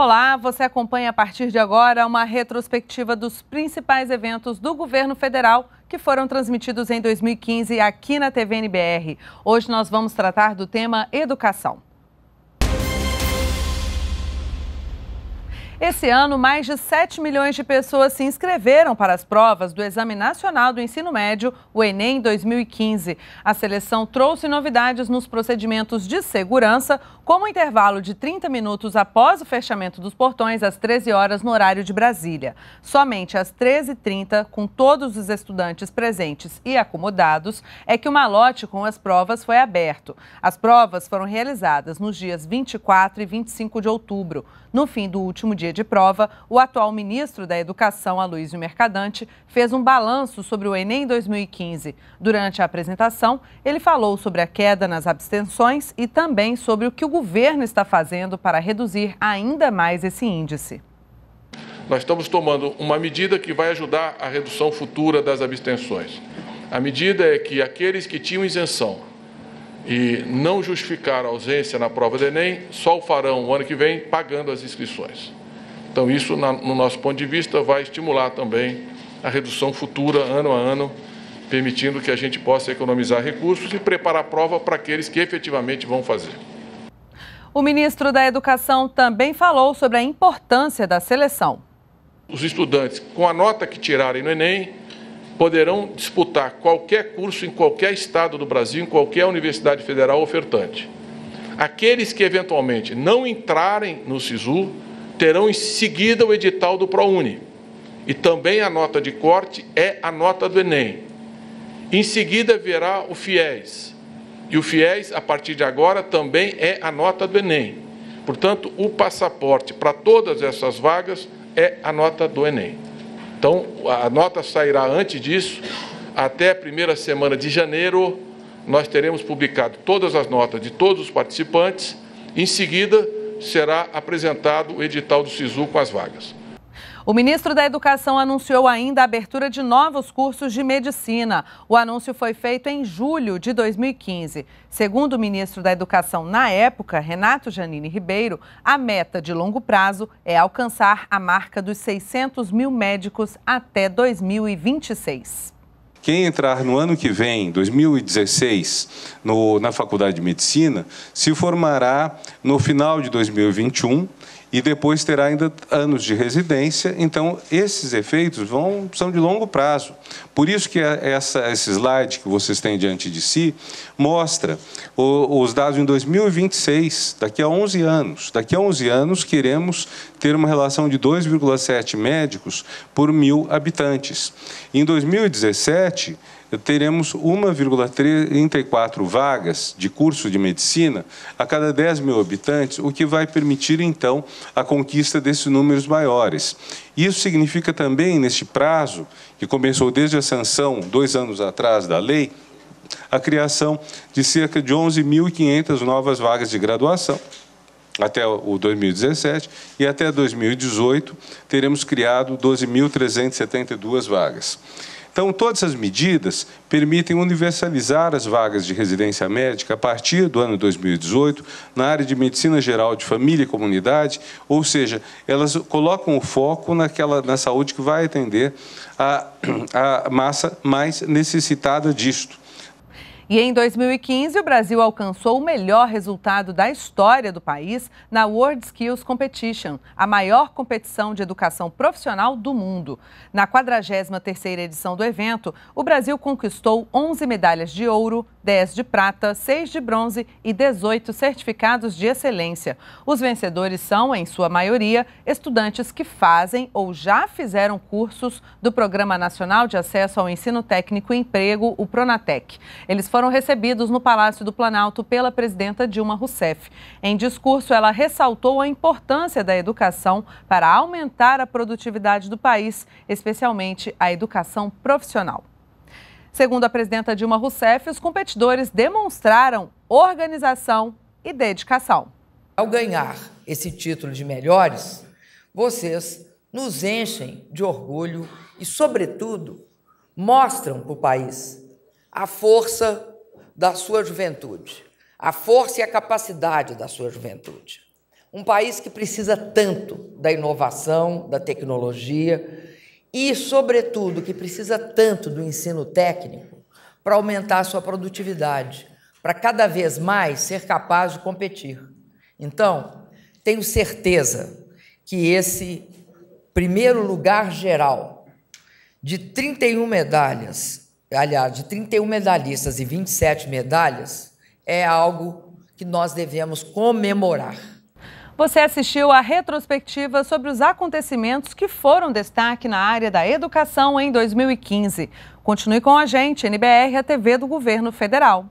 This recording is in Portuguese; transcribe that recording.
Olá, você acompanha a partir de agora uma retrospectiva dos principais eventos do governo federal que foram transmitidos em 2015 aqui na TVNBR. Hoje nós vamos tratar do tema educação. Esse ano, mais de 7 milhões de pessoas se inscreveram para as provas do Exame Nacional do Ensino Médio, o Enem 2015. A seleção trouxe novidades nos procedimentos de segurança, como o intervalo de 30 minutos após o fechamento dos portões às 13 horas no horário de Brasília. Somente às 13h30, com todos os estudantes presentes e acomodados, é que o malote com as provas foi aberto. As provas foram realizadas nos dias 24 e 25 de outubro. No fim do último dia, dia de prova, o atual ministro da Educação, Aloysio Mercadante, fez um balanço sobre o Enem 2015. Durante a apresentação, ele falou sobre a queda nas abstenções e também sobre o que o governo está fazendo para reduzir ainda mais esse índice. Nós estamos tomando uma medida que vai ajudar a redução futura das abstenções. A medida é que aqueles que tinham isenção e não justificaram a ausência na prova do Enem, só o farão o ano que vem pagando as inscrições. Então, isso, no nosso ponto de vista, vai estimular também a redução futura, ano a ano, permitindo que a gente possa economizar recursos e preparar a prova para aqueles que efetivamente vão fazer. O ministro da Educação também falou sobre a importância da seleção. Os estudantes, com a nota que tirarem no Enem, poderão disputar qualquer curso em qualquer estado do Brasil, em qualquer universidade federal ofertante. Aqueles que eventualmente não entrarem no SISU, terão em seguida o edital do ProUni. E também a nota de corte é a nota do Enem. Em seguida virá o FIES. E o FIES, a partir de agora, também é a nota do Enem. Portanto, o passaporte para todas essas vagas é a nota do Enem. Então, a nota sairá antes disso, até a primeira semana de janeiro, nós teremos publicado todas as notas de todos os participantes. Em seguida, será apresentado o edital do SISU com as vagas. O ministro da Educação anunciou ainda a abertura de novos cursos de medicina. O anúncio foi feito em julho de 2015. Segundo o ministro da Educação na época, Renato Janine Ribeiro, a meta de longo prazo é alcançar a marca dos 600 mil médicos até 2026. Quem entrar no ano que vem, 2016, no, na Faculdade de Medicina, se formará no final de 2021 e depois terá ainda anos de residência. Então, esses efeitos vão, são de longo prazo. Por isso que essa, esse slide que vocês têm diante de si mostra o, os dados em 2026, daqui a 11 anos. Daqui a 11 anos, queremos ter uma relação de 2,7 médicos por mil habitantes. Em 2017, teremos 1,34 vagas de curso de medicina a cada 10 mil habitantes, o que vai permitir, então, a conquista desses números maiores. Isso significa também, neste prazo, que começou desde a sanção, dois anos atrás, da lei, a criação de cerca de 11.500 novas vagas de graduação, até o 2017 e até 2018 teremos criado 12.372 vagas. Então, todas essas medidas permitem universalizar as vagas de residência médica a partir do ano 2018 na área de medicina geral de família e comunidade, ou seja, elas colocam o foco naquela, na saúde que vai atender a, a massa mais necessitada disto. E em 2015, o Brasil alcançou o melhor resultado da história do país na World Skills Competition, a maior competição de educação profissional do mundo. Na 43ª edição do evento, o Brasil conquistou 11 medalhas de ouro, 10 de prata, 6 de bronze e 18 certificados de excelência. Os vencedores são, em sua maioria, estudantes que fazem ou já fizeram cursos do Programa Nacional de Acesso ao Ensino Técnico e Emprego, o Pronatec. Eles foram recebidos no Palácio do Planalto pela presidenta Dilma Rousseff. Em discurso, ela ressaltou a importância da educação para aumentar a produtividade do país, especialmente a educação profissional. Segundo a presidenta Dilma Rousseff, os competidores demonstraram organização e dedicação. Ao ganhar esse título de melhores, vocês nos enchem de orgulho e, sobretudo, mostram para o país a força da sua juventude, a força e a capacidade da sua juventude. Um país que precisa tanto da inovação, da tecnologia, e, sobretudo, que precisa tanto do ensino técnico para aumentar a sua produtividade, para cada vez mais ser capaz de competir. Então, tenho certeza que esse primeiro lugar geral de 31 medalhas, aliás, de 31 medalhistas e 27 medalhas, é algo que nós devemos comemorar. Você assistiu a retrospectiva sobre os acontecimentos que foram destaque na área da educação em 2015. Continue com a gente, NBR, a TV do Governo Federal.